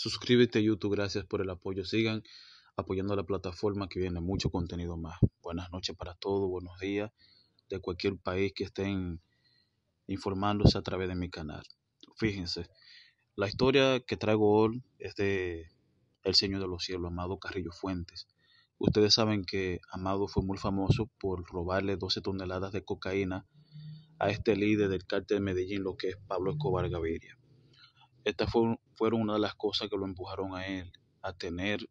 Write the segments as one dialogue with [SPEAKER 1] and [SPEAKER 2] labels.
[SPEAKER 1] Suscríbete a YouTube, gracias por el apoyo. Sigan apoyando la plataforma que viene mucho contenido más. Buenas noches para todos, buenos días de cualquier país que estén informándose a través de mi canal. Fíjense, la historia que traigo hoy es de El Señor de los Cielos, Amado Carrillo Fuentes. Ustedes saben que Amado fue muy famoso por robarle 12 toneladas de cocaína a este líder del cártel de Medellín, lo que es Pablo Escobar Gaviria. Estas fueron, una de las cosas que lo empujaron a él a tener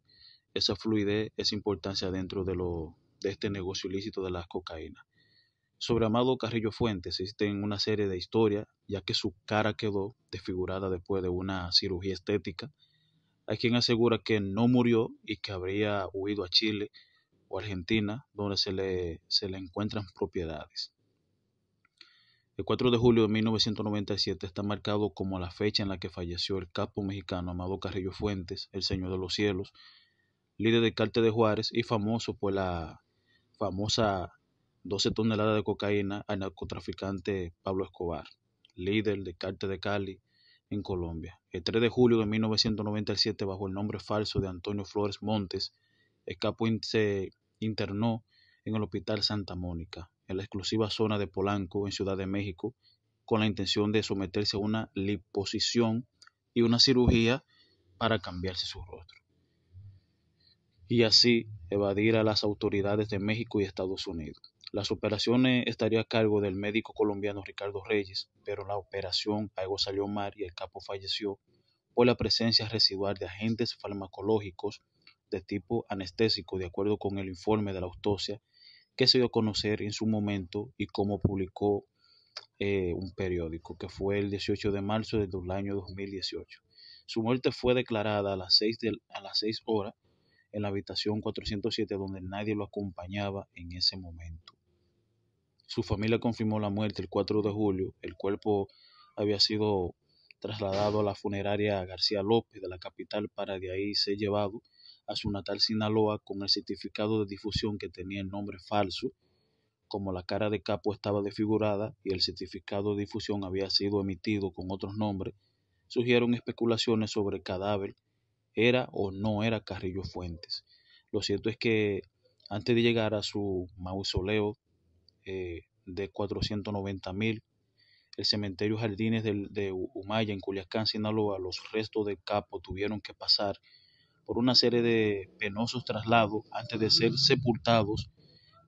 [SPEAKER 1] esa fluidez, esa importancia dentro de, lo, de este negocio ilícito de las cocaína. Sobre Amado Carrillo Fuentes existen una serie de historias, ya que su cara quedó desfigurada después de una cirugía estética. Hay quien asegura que no murió y que habría huido a Chile o Argentina, donde se le, se le encuentran propiedades. El 4 de julio de 1997 está marcado como la fecha en la que falleció el capo mexicano Amado Carrillo Fuentes, el Señor de los Cielos, líder del cártel de Juárez y famoso por la famosa 12 toneladas de cocaína al narcotraficante Pablo Escobar, líder del cártel de Cali en Colombia. El 3 de julio de 1997, bajo el nombre falso de Antonio Flores Montes, el capo se internó en el Hospital Santa Mónica, en la exclusiva zona de Polanco, en Ciudad de México, con la intención de someterse a una liposición y una cirugía para cambiarse su rostro. Y así evadir a las autoridades de México y Estados Unidos. Las operaciones estarían a cargo del médico colombiano Ricardo Reyes, pero la operación algo salió mal y el capo falleció por la presencia residual de agentes farmacológicos de tipo anestésico, de acuerdo con el informe de la autopsia que se dio a conocer en su momento y cómo publicó eh, un periódico, que fue el 18 de marzo del año 2018. Su muerte fue declarada a las seis a las 6 horas en la habitación 407 donde nadie lo acompañaba en ese momento. Su familia confirmó la muerte el 4 de julio. El cuerpo había sido trasladado a la funeraria García López de la capital para de ahí ser llevado a su natal Sinaloa con el certificado de difusión que tenía el nombre falso, como la cara de capo estaba desfigurada y el certificado de difusión había sido emitido con otros nombres, surgieron especulaciones sobre el cadáver era o no era Carrillo Fuentes. Lo cierto es que antes de llegar a su mausoleo eh, de 490 mil, el cementerio Jardines de, Humaya en Culiacán, Sinaloa, los restos de capo tuvieron que pasar por una serie de penosos traslados antes de ser sepultados,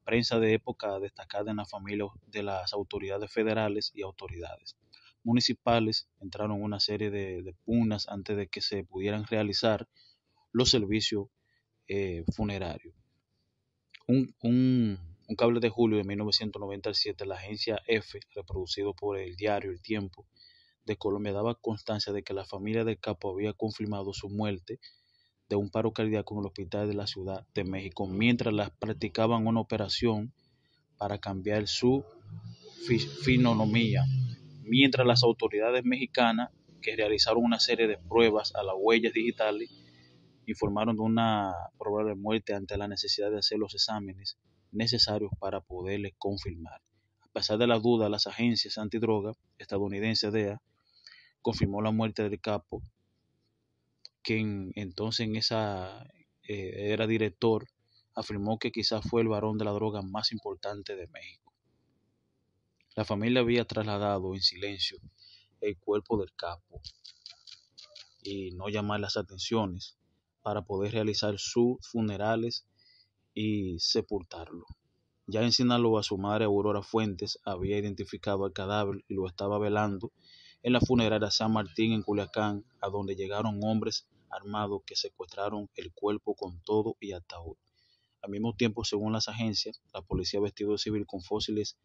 [SPEAKER 1] prensa de época destacada en la familia de las autoridades federales y autoridades municipales, entraron una serie de, pugnas antes de que se pudieran realizar los servicios eh, funerarios. Un, un, cable de julio de 1997, la agencia F, reproducido por el diario El Tiempo de Colombia, daba constancia de que la familia del capo había confirmado su muerte de un paro cardíaco en el hospital de la Ciudad de México mientras las practicaban una operación para cambiar su finonomía, mientras las autoridades mexicanas que realizaron una serie de pruebas a las huellas digitales informaron de una probable muerte ante la necesidad de hacer los exámenes necesarios para poderles confirmar. A pesar de la duda, las agencias antidroga estadounidenses DEA confirmó la muerte del capo quien entonces esa eh, era director, afirmó que quizás fue el varón de la droga más importante de México. La familia había trasladado en silencio el cuerpo del capo y no llamar las atenciones para poder realizar sus funerales y sepultarlo. Ya en Sinaloa su madre Aurora Fuentes había identificado al cadáver y lo estaba velando en la funeraria San Martín en Culiacán, a donde llegaron hombres armados que secuestraron el cuerpo con todo y ataúd. Al mismo tiempo, según las agencias, la policía vestido de civil con fósiles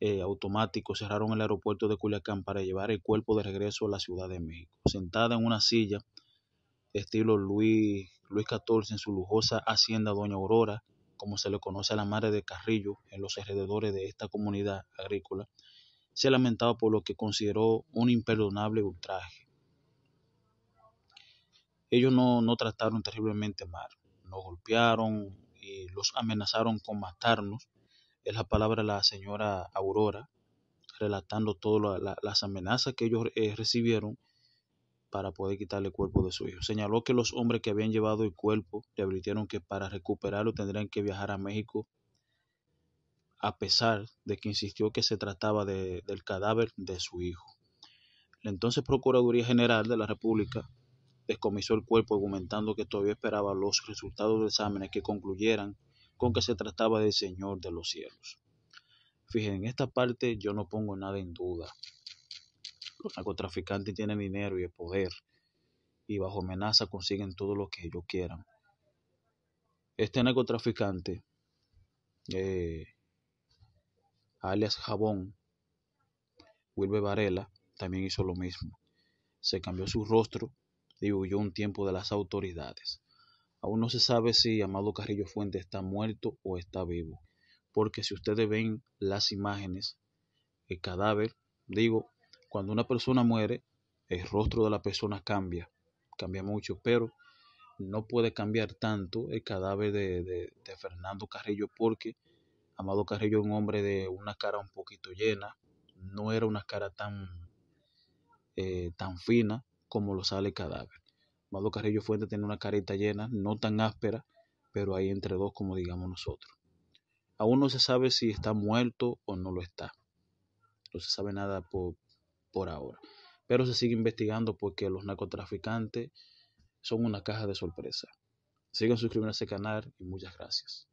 [SPEAKER 1] eh, automáticos cerraron el aeropuerto de Culiacán para llevar el cuerpo de regreso a la Ciudad de México. Sentada en una silla estilo Luis, Luis XIV en su lujosa hacienda Doña Aurora, como se le conoce a la madre de Carrillo, en los alrededores de esta comunidad agrícola, se lamentaba por lo que consideró un imperdonable ultraje ellos no, trataron terriblemente mal, nos golpearon y los amenazaron con matarnos. Es la palabra de la señora Aurora, relatando todas las amenazas que ellos eh, recibieron para poder quitarle el cuerpo de su hijo. Señaló que los hombres que habían llevado el cuerpo le advirtieron que para recuperarlo tendrían que viajar a México, a pesar de que insistió que se trataba del cadáver de su hijo. La entonces Procuraduría General de la República descomisó el cuerpo argumentando que todavía esperaba los resultados de exámenes que concluyeran con que se trataba del Señor de los cielos. Fíjense, en esta parte yo no pongo nada en duda. Los narcotraficantes tienen dinero y el poder y bajo amenaza consiguen todo lo que ellos quieran. Este narcotraficante, eh, alias Jabón, Wilber Varela, también hizo lo mismo. Se cambió su rostro y huyó un tiempo de las autoridades. Aún no se sabe si Amado Carrillo Fuente está muerto o está vivo, porque si ustedes ven las imágenes, el cadáver, digo, cuando una persona muere, el rostro de la persona cambia, cambia mucho, pero no puede cambiar tanto el cadáver de, Fernando Carrillo porque Amado Carrillo es un hombre de una cara un poquito llena, no era una cara tan, eh, tan fina, como lo sale cadáver. Mado Carrillo Fuente tiene una carita llena, no tan áspera, pero ahí entre dos como digamos nosotros. Aún no se sabe si está muerto o no lo está. No se sabe nada por, por ahora. Pero se sigue investigando porque los narcotraficantes son una caja de sorpresa. Sigan suscribiéndose al canal y muchas gracias.